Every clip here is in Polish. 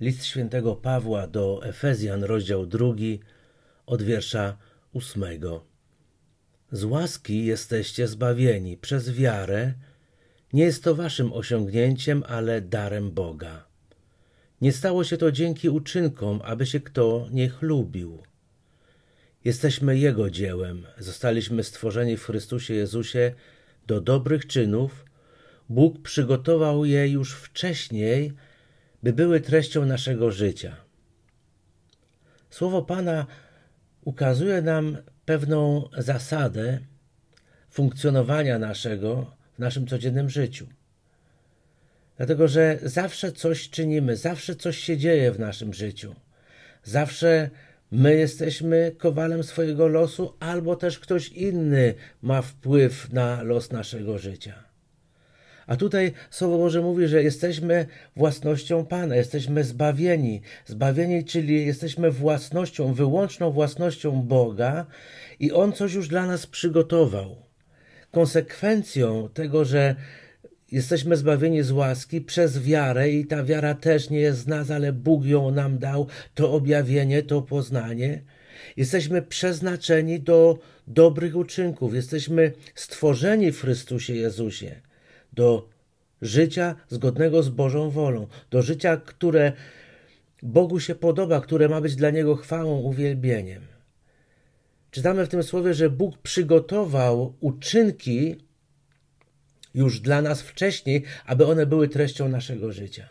List świętego Pawła do Efezjan, rozdział drugi, od wiersza ósmego. Z łaski jesteście zbawieni przez wiarę. Nie jest to waszym osiągnięciem, ale darem Boga. Nie stało się to dzięki uczynkom, aby się kto nie chlubił. Jesteśmy Jego dziełem, zostaliśmy stworzeni w Chrystusie Jezusie do dobrych czynów. Bóg przygotował je już wcześniej, by były treścią naszego życia. Słowo Pana ukazuje nam pewną zasadę funkcjonowania naszego w naszym codziennym życiu. Dlatego, że zawsze coś czynimy, zawsze coś się dzieje w naszym życiu. Zawsze my jesteśmy kowalem swojego losu, albo też ktoś inny ma wpływ na los naszego życia. A tutaj Słowo Boże mówi, że jesteśmy własnością Pana, jesteśmy zbawieni. Zbawieni, czyli jesteśmy własnością, wyłączną własnością Boga i On coś już dla nas przygotował. Konsekwencją tego, że Jesteśmy zbawieni z łaski przez wiarę i ta wiara też nie jest z nas, ale Bóg ją nam dał, to objawienie, to poznanie. Jesteśmy przeznaczeni do dobrych uczynków, jesteśmy stworzeni w Chrystusie Jezusie do życia zgodnego z Bożą wolą, do życia, które Bogu się podoba, które ma być dla Niego chwałą, uwielbieniem. Czytamy w tym słowie, że Bóg przygotował uczynki już dla nas wcześniej, aby one były treścią naszego życia.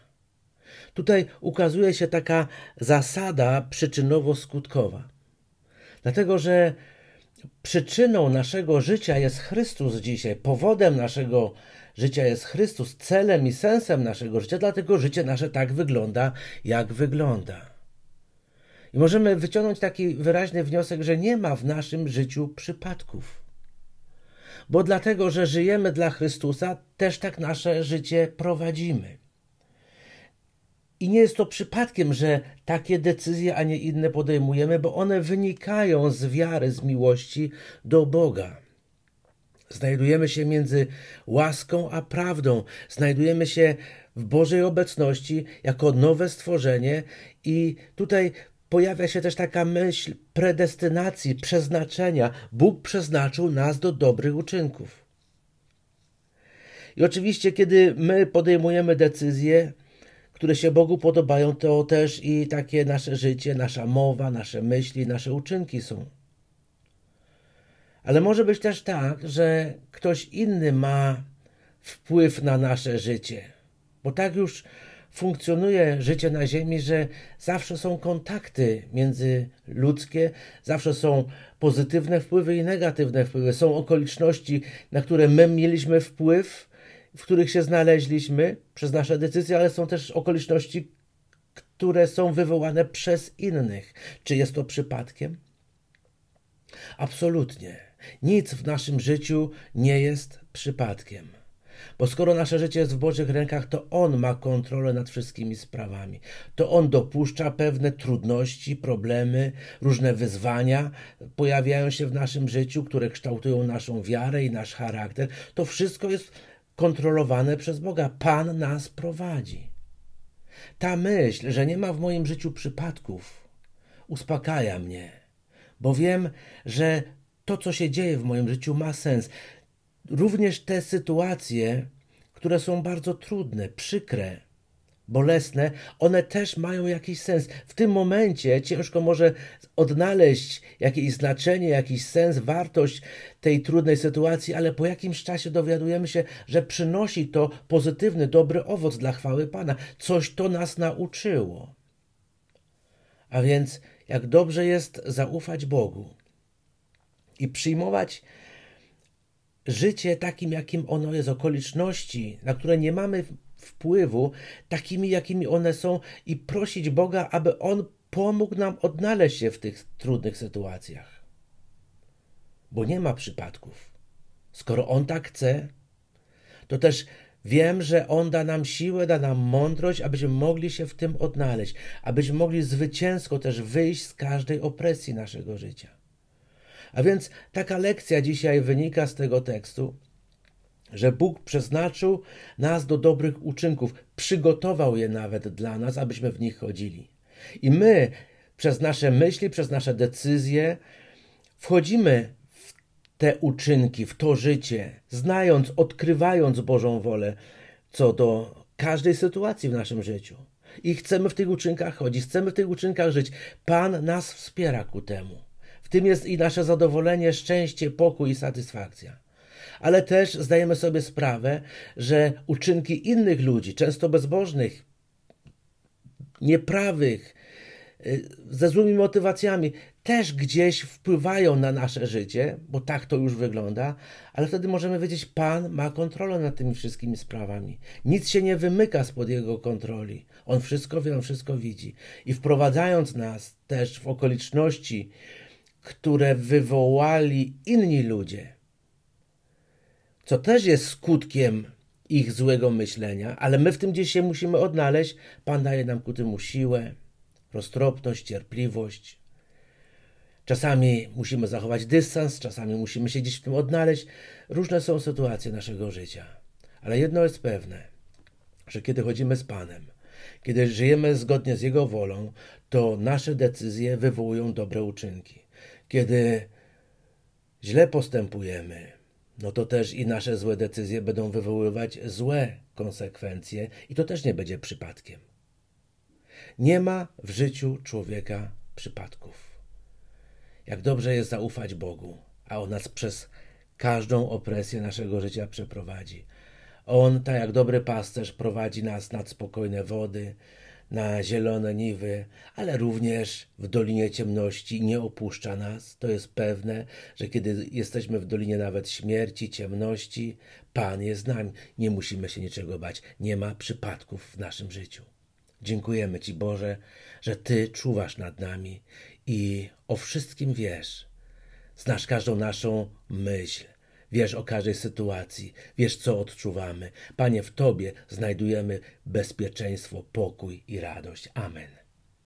Tutaj ukazuje się taka zasada przyczynowo-skutkowa. Dlatego, że przyczyną naszego życia jest Chrystus dzisiaj, powodem naszego życia jest Chrystus, celem i sensem naszego życia, dlatego życie nasze tak wygląda, jak wygląda. I możemy wyciągnąć taki wyraźny wniosek, że nie ma w naszym życiu przypadków. Bo dlatego, że żyjemy dla Chrystusa, też tak nasze życie prowadzimy. I nie jest to przypadkiem, że takie decyzje, a nie inne podejmujemy, bo one wynikają z wiary, z miłości do Boga. Znajdujemy się między łaską a prawdą. Znajdujemy się w Bożej obecności jako nowe stworzenie, i tutaj pojawia się też taka myśl predestynacji, przeznaczenia. Bóg przeznaczył nas do dobrych uczynków. I oczywiście, kiedy my podejmujemy decyzje, które się Bogu podobają, to też i takie nasze życie, nasza mowa, nasze myśli, nasze uczynki są. Ale może być też tak, że ktoś inny ma wpływ na nasze życie, bo tak już funkcjonuje życie na Ziemi, że zawsze są kontakty międzyludzkie, zawsze są pozytywne wpływy i negatywne wpływy. Są okoliczności, na które my mieliśmy wpływ, w których się znaleźliśmy przez nasze decyzje, ale są też okoliczności, które są wywołane przez innych. Czy jest to przypadkiem? Absolutnie. Nic w naszym życiu nie jest przypadkiem. Bo skoro nasze życie jest w Bożych rękach, to On ma kontrolę nad wszystkimi sprawami. To On dopuszcza pewne trudności, problemy, różne wyzwania pojawiają się w naszym życiu, które kształtują naszą wiarę i nasz charakter. To wszystko jest kontrolowane przez Boga. Pan nas prowadzi. Ta myśl, że nie ma w moim życiu przypadków, uspokaja mnie, bo wiem, że to, co się dzieje w moim życiu, ma sens. Również te sytuacje, które są bardzo trudne, przykre, bolesne, one też mają jakiś sens. W tym momencie ciężko może odnaleźć jakieś znaczenie, jakiś sens, wartość tej trudnej sytuacji, ale po jakimś czasie dowiadujemy się, że przynosi to pozytywny, dobry owoc dla chwały Pana. Coś to nas nauczyło. A więc, jak dobrze jest zaufać Bogu i przyjmować życie takim, jakim ono jest, okoliczności, na które nie mamy wpływu, takimi, jakimi one są, i prosić Boga, aby On pomógł nam odnaleźć się w tych trudnych sytuacjach. Bo nie ma przypadków. Skoro On tak chce, to też wiem, że On da nam siłę, da nam mądrość, abyśmy mogli się w tym odnaleźć, abyśmy mogli zwycięsko też wyjść z każdej opresji naszego życia. A więc taka lekcja dzisiaj wynika z tego tekstu, że Bóg przeznaczył nas do dobrych uczynków, przygotował je nawet dla nas, abyśmy w nich chodzili. I my przez nasze myśli, przez nasze decyzje wchodzimy w te uczynki, w to życie, znając, odkrywając Bożą wolę co do każdej sytuacji w naszym życiu. I chcemy w tych uczynkach chodzić, chcemy w tych uczynkach żyć. Pan nas wspiera ku temu. W tym jest i nasze zadowolenie, szczęście, pokój i satysfakcja. Ale też zdajemy sobie sprawę, że uczynki innych ludzi, często bezbożnych, nieprawych, y, ze złymi motywacjami, też gdzieś wpływają na nasze życie, bo tak to już wygląda, ale wtedy możemy wiedzieć, Pan ma kontrolę nad tymi wszystkimi sprawami. Nic się nie wymyka spod Jego kontroli. On wszystko wie, On wszystko widzi. I wprowadzając nas też w okoliczności, które wywołali inni ludzie, co też jest skutkiem ich złego myślenia, ale my w tym gdzieś się musimy odnaleźć. Pan daje nam ku temu siłę, roztropność, cierpliwość. Czasami musimy zachować dystans, czasami musimy się gdzieś w tym odnaleźć. Różne są sytuacje naszego życia. Ale jedno jest pewne, że kiedy chodzimy z Panem, kiedy żyjemy zgodnie z Jego wolą, to nasze decyzje wywołują dobre uczynki. Kiedy źle postępujemy, no to też i nasze złe decyzje będą wywoływać złe konsekwencje, i to też nie będzie przypadkiem. Nie ma w życiu człowieka przypadków. Jak dobrze jest zaufać Bogu, a On nas przez każdą opresję naszego życia przeprowadzi. On, tak jak dobry pasterz, prowadzi nas nad spokojne wody, na zielone niwy, ale również w Dolinie Ciemności nie opuszcza nas. To jest pewne, że kiedy jesteśmy w Dolinie nawet śmierci, ciemności, Pan jest z nami. Nie musimy się niczego bać. Nie ma przypadków w naszym życiu. Dziękujemy Ci, Boże, że Ty czuwasz nad nami i o wszystkim wiesz. Znasz każdą naszą myśl. Wiesz o każdej sytuacji, wiesz co odczuwamy. Panie, w Tobie znajdujemy bezpieczeństwo, pokój i radość. Amen.